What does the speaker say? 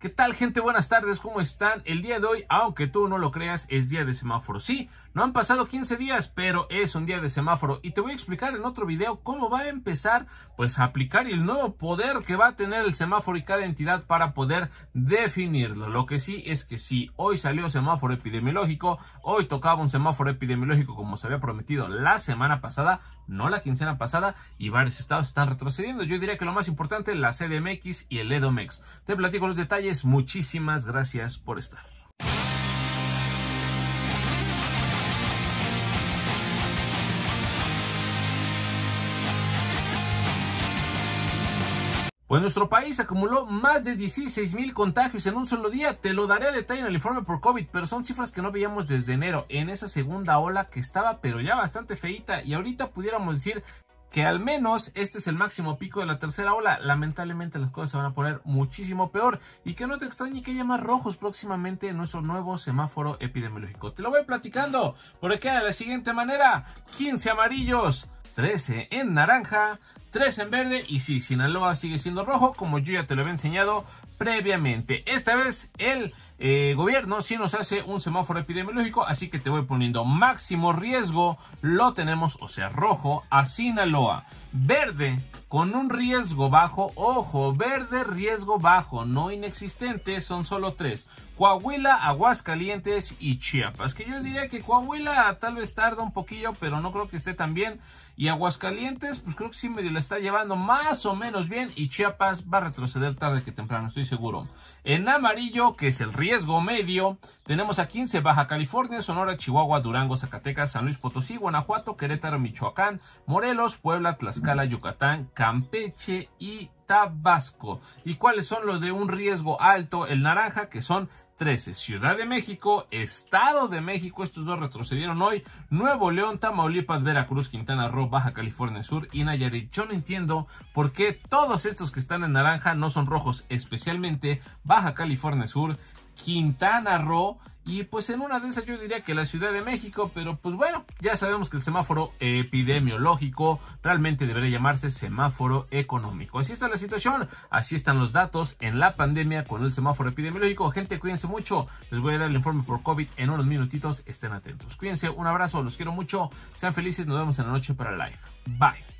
¿Qué tal gente? Buenas tardes, ¿cómo están? El día de hoy, aunque tú no lo creas, es día de semáforo. Sí, no han pasado 15 días, pero es un día de semáforo y te voy a explicar en otro video cómo va a empezar pues a aplicar el nuevo poder que va a tener el semáforo y cada entidad para poder definirlo. Lo que sí es que si sí, hoy salió semáforo epidemiológico, hoy tocaba un semáforo epidemiológico como se había prometido la semana pasada, no la quincena pasada y varios estados están retrocediendo. Yo diría que lo más importante la CDMX y el EDOMEX. Te platico los detalles muchísimas gracias por estar. Pues nuestro país acumuló más de 16 mil contagios en un solo día. Te lo daré a detalle en el informe por COVID, pero son cifras que no veíamos desde enero, en esa segunda ola que estaba, pero ya bastante feita. Y ahorita pudiéramos decir que al menos este es el máximo pico de la tercera ola. Lamentablemente las cosas se van a poner muchísimo peor y que no te extrañe que haya más rojos próximamente en nuestro nuevo semáforo epidemiológico. Te lo voy platicando porque queda de la siguiente manera. 15 amarillos, 13 en naranja, 3 en verde y si Sinaloa sigue siendo rojo, como yo ya te lo había enseñado previamente. Esta vez el eh, gobierno sí nos hace un semáforo epidemiológico, así que te voy poniendo máximo riesgo, lo tenemos, o sea, rojo a Sinaloa. Verde con un riesgo bajo, ojo, verde, riesgo bajo, no inexistente, son solo tres. Coahuila, Aguascalientes y Chiapas. Que yo diría que Coahuila tal vez tarda un poquillo, pero no creo que esté tan bien. Y Aguascalientes, pues creo que sí medio la está llevando más o menos bien. Y Chiapas va a retroceder tarde que temprano, estoy seguro. En amarillo, que es el riesgo medio, tenemos a 15 Baja California, Sonora, Chihuahua, Durango, Zacatecas, San Luis Potosí, Guanajuato, Querétaro, Michoacán, Morelos, Puebla, Tlaxcala, Yucatán, Campeche y Tabasco. ¿Y cuáles son los de un riesgo alto? El naranja, que son 13. Ciudad de México, Estado de México, estos dos retrocedieron hoy. Nuevo León, Tamaulipas, Veracruz, Quintana Roo, Baja California Sur y Nayarit. Yo no entiendo por qué todos estos que están en naranja no son rojos, especialmente Baja California Sur, Quintana Roo y pues en una de esas yo diría que la Ciudad de México, pero pues bueno, ya sabemos que el semáforo epidemiológico realmente debería llamarse semáforo económico. Así está la situación, así están los datos en la pandemia con el semáforo epidemiológico. Gente, cuídense mucho. Les voy a dar el informe por COVID en unos minutitos. Estén atentos. Cuídense, un abrazo, los quiero mucho. Sean felices, nos vemos en la noche para el live. Bye.